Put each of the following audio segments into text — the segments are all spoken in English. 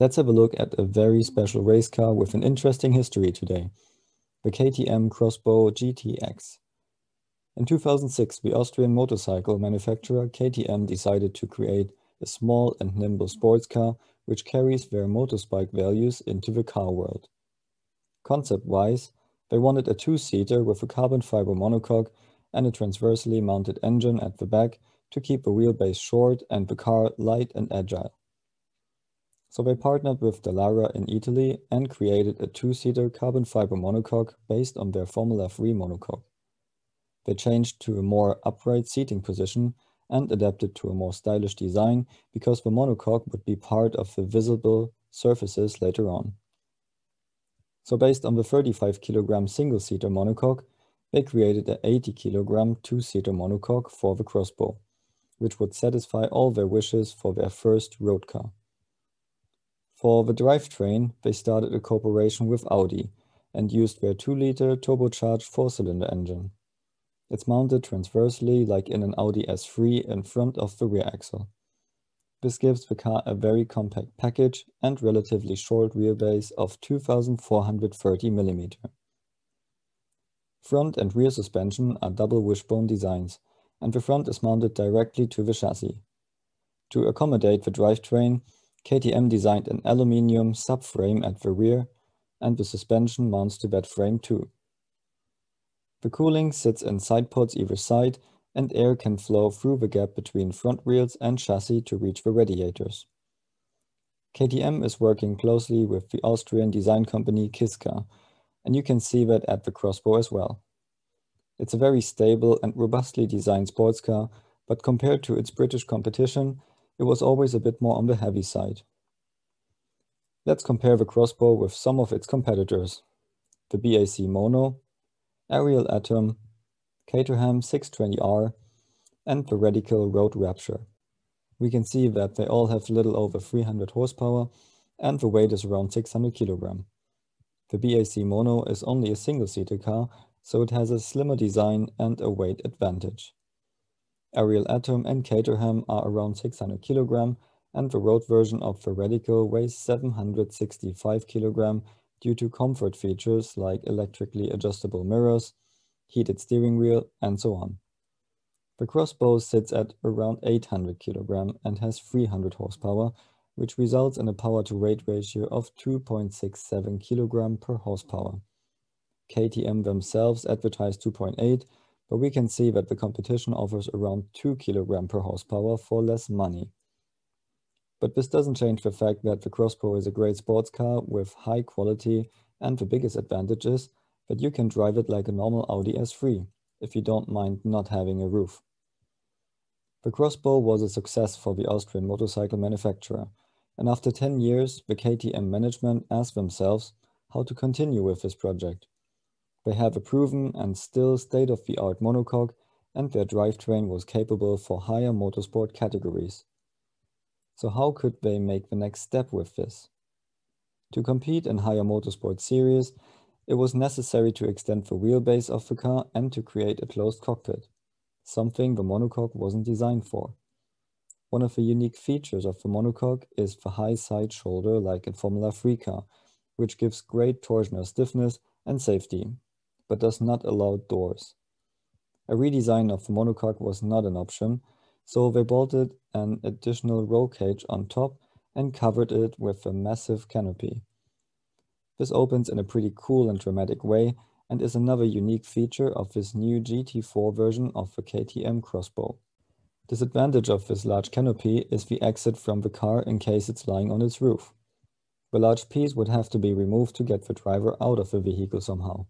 Let's have a look at a very special race car with an interesting history today, the KTM Crossbow GTX. In 2006, the Austrian motorcycle manufacturer KTM decided to create a small and nimble sports car which carries their motorbike values into the car world. Concept-wise, they wanted a two-seater with a carbon fiber monocoque and a transversely mounted engine at the back to keep the wheelbase short and the car light and agile. So they partnered with Dallara in Italy and created a two-seater carbon fiber monocoque based on their Formula 3 monocoque. They changed to a more upright seating position and adapted to a more stylish design because the monocoque would be part of the visible surfaces later on. So based on the 35 kilogram single-seater monocoque, they created an 80 kilogram two-seater monocoque for the crossbow, which would satisfy all their wishes for their first road car. For the drivetrain, they started a cooperation with Audi and used their 2-liter turbocharged 4-cylinder engine. It's mounted transversely like in an Audi S3 in front of the rear axle. This gives the car a very compact package and relatively short wheelbase of 2430 mm. Front and rear suspension are double wishbone designs, and the front is mounted directly to the chassis. To accommodate the drivetrain, KTM designed an aluminium subframe at the rear and the suspension mounts to that frame too. The cooling sits in side pods either side and air can flow through the gap between front wheels and chassis to reach the radiators. KTM is working closely with the Austrian design company Kiska, and you can see that at the Crossbow as well. It's a very stable and robustly designed sports car, but compared to its British competition, it was always a bit more on the heavy side. Let's compare the crossbow with some of its competitors. The BAC Mono, Ariel Atom, Caterham 620R, and the Radical Road Rapture. We can see that they all have little over 300 horsepower and the weight is around 600 kg. The BAC Mono is only a single-seater car, so it has a slimmer design and a weight advantage. Ariel Atom and Caterham are around 600 kg and the road version of the Radical weighs 765 kg due to comfort features like electrically adjustable mirrors, heated steering wheel and so on. The crossbow sits at around 800 kg and has 300 horsepower, which results in a power-to-weight ratio of 2.67 kg per horsepower. KTM themselves advertise 2.8 but we can see that the competition offers around 2 kg per horsepower for less money. But this doesn't change the fact that the Crossbow is a great sports car with high quality and the biggest advantage is that you can drive it like a normal Audi S3 if you don't mind not having a roof. The Crossbow was a success for the Austrian motorcycle manufacturer, and after 10 years, the KTM management asked themselves how to continue with this project. They have a proven and still state-of-the-art monocoque and their drivetrain was capable for higher motorsport categories. So how could they make the next step with this? To compete in higher motorsport series, it was necessary to extend the wheelbase of the car and to create a closed cockpit, something the monocoque wasn't designed for. One of the unique features of the monocoque is the high side shoulder like in Formula 3 car, which gives great torsional stiffness and safety but does not allow doors. A redesign of the monocoque was not an option, so they bolted an additional roll cage on top and covered it with a massive canopy. This opens in a pretty cool and dramatic way and is another unique feature of this new GT4 version of the KTM Crossbow. Disadvantage of this large canopy is the exit from the car in case it's lying on its roof. The large piece would have to be removed to get the driver out of the vehicle somehow.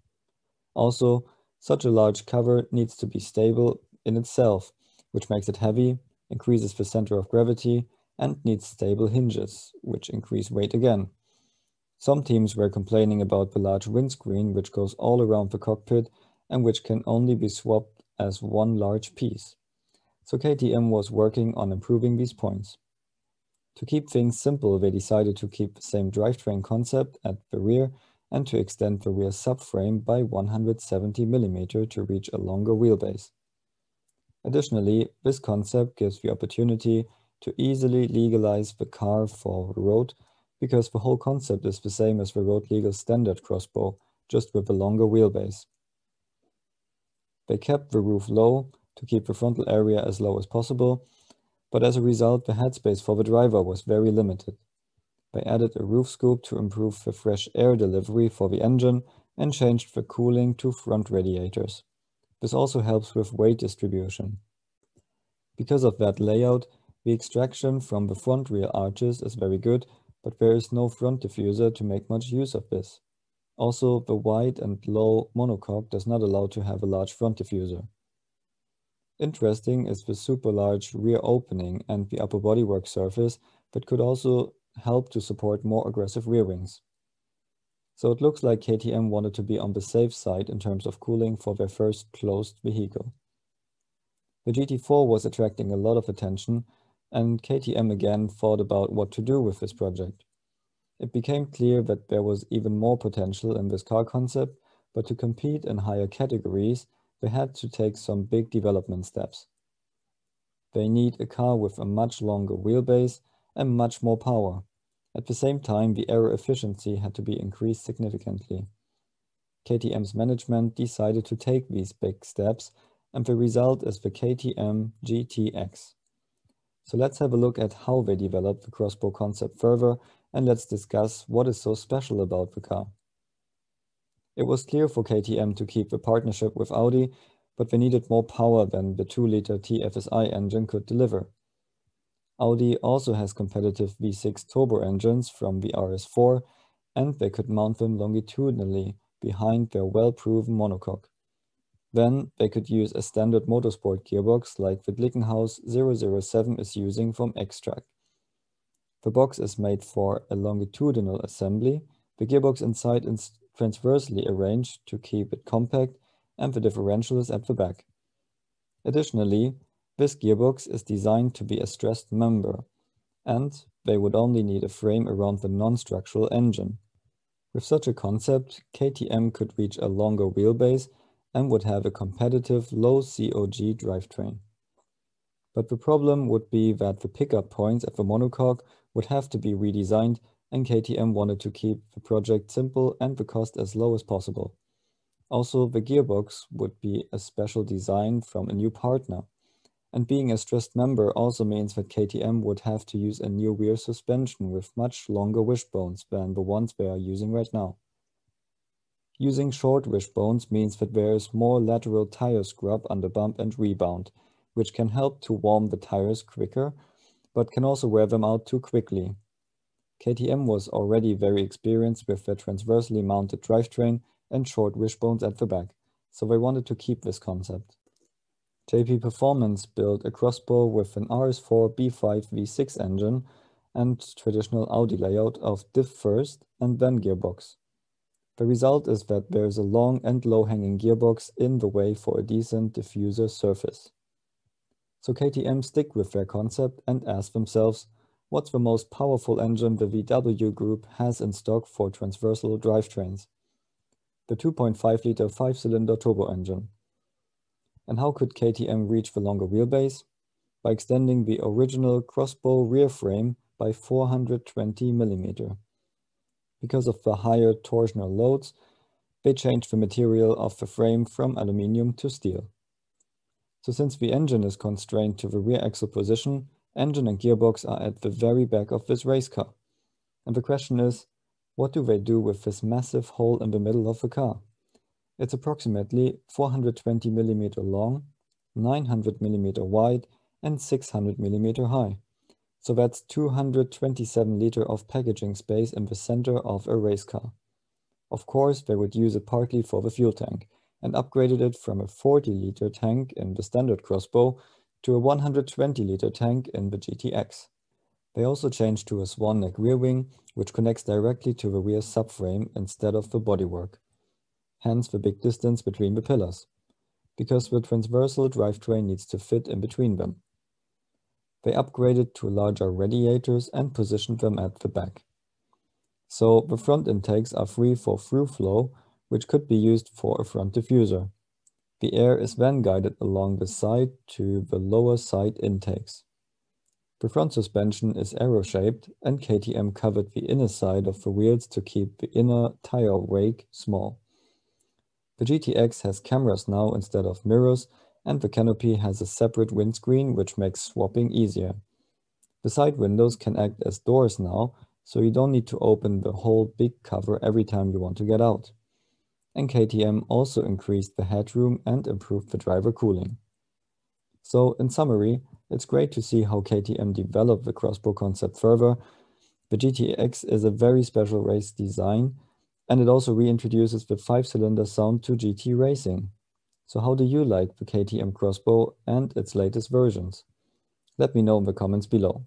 Also, such a large cover needs to be stable in itself, which makes it heavy, increases the center of gravity, and needs stable hinges, which increase weight again. Some teams were complaining about the large windscreen which goes all around the cockpit and which can only be swapped as one large piece. So KTM was working on improving these points. To keep things simple, they decided to keep the same drivetrain concept at the rear and to extend the rear subframe by 170 mm to reach a longer wheelbase. Additionally, this concept gives the opportunity to easily legalize the car for the road because the whole concept is the same as the road legal standard crossbow, just with a longer wheelbase. They kept the roof low to keep the frontal area as low as possible, but as a result the headspace for the driver was very limited. They added a roof scoop to improve the fresh air delivery for the engine and changed the cooling to front radiators. This also helps with weight distribution. Because of that layout, the extraction from the front rear arches is very good, but there is no front diffuser to make much use of this. Also, the wide and low monocoque does not allow to have a large front diffuser. Interesting is the super large rear opening and the upper bodywork surface that could also help to support more aggressive rear wings. So it looks like KTM wanted to be on the safe side in terms of cooling for their first closed vehicle. The GT4 was attracting a lot of attention and KTM again thought about what to do with this project. It became clear that there was even more potential in this car concept, but to compete in higher categories, they had to take some big development steps. They need a car with a much longer wheelbase and much more power. At the same time, the error efficiency had to be increased significantly. KTM's management decided to take these big steps and the result is the KTM GTX. So let's have a look at how they developed the crossbow concept further and let's discuss what is so special about the car. It was clear for KTM to keep the partnership with Audi, but they needed more power than the 2-liter TFSI engine could deliver. Audi also has competitive V6 turbo engines from the RS4 and they could mount them longitudinally behind their well-proven monocoque. Then they could use a standard motorsport gearbox like the Glickenhaus 007 is using from Xtrack. The box is made for a longitudinal assembly, the gearbox inside is transversely arranged to keep it compact and the differential is at the back. Additionally, this gearbox is designed to be a stressed member, and they would only need a frame around the non-structural engine. With such a concept, KTM could reach a longer wheelbase and would have a competitive low COG drivetrain. But the problem would be that the pickup points at the monocoque would have to be redesigned and KTM wanted to keep the project simple and the cost as low as possible. Also, the gearbox would be a special design from a new partner. And being a stressed member also means that KTM would have to use a new rear suspension with much longer wishbones than the ones they are using right now. Using short wishbones means that there is more lateral tire scrub under bump and rebound, which can help to warm the tires quicker, but can also wear them out too quickly. KTM was already very experienced with their transversely mounted drivetrain and short wishbones at the back, so they wanted to keep this concept. JP Performance built a crossbow with an RS4 B5 V6 engine and traditional Audi layout of diff first and then gearbox. The result is that there is a long and low-hanging gearbox in the way for a decent diffuser surface. So KTM stick with their concept and ask themselves, what's the most powerful engine the VW Group has in stock for transversal drivetrains? The 2.5-liter five-cylinder turbo engine. And how could KTM reach the longer wheelbase? By extending the original crossbow rear frame by 420 millimeter. Because of the higher torsional loads, they changed the material of the frame from aluminium to steel. So since the engine is constrained to the rear axle position, engine and gearbox are at the very back of this race car. And the question is, what do they do with this massive hole in the middle of the car? It's approximately 420 millimeter long, 900 millimeter wide, and 600 millimeter high. So that's 227 liter of packaging space in the center of a race car. Of course, they would use it partly for the fuel tank and upgraded it from a 40 liter tank in the standard crossbow to a 120 liter tank in the GTX. They also changed to a swan neck rear wing, which connects directly to the rear subframe instead of the bodywork hence the big distance between the pillars, because the transversal drivetrain needs to fit in between them. They upgraded to larger radiators and positioned them at the back. So the front intakes are free for through flow, which could be used for a front diffuser. The air is then guided along the side to the lower side intakes. The front suspension is arrow-shaped and KTM covered the inner side of the wheels to keep the inner tire wake small. The GTX has cameras now instead of mirrors, and the canopy has a separate windscreen which makes swapping easier. The side windows can act as doors now, so you don't need to open the whole big cover every time you want to get out. And KTM also increased the headroom and improved the driver cooling. So in summary, it's great to see how KTM developed the crossbow concept further. The GTX is a very special race design and it also reintroduces the five-cylinder sound to GT racing. So how do you like the KTM Crossbow and its latest versions? Let me know in the comments below.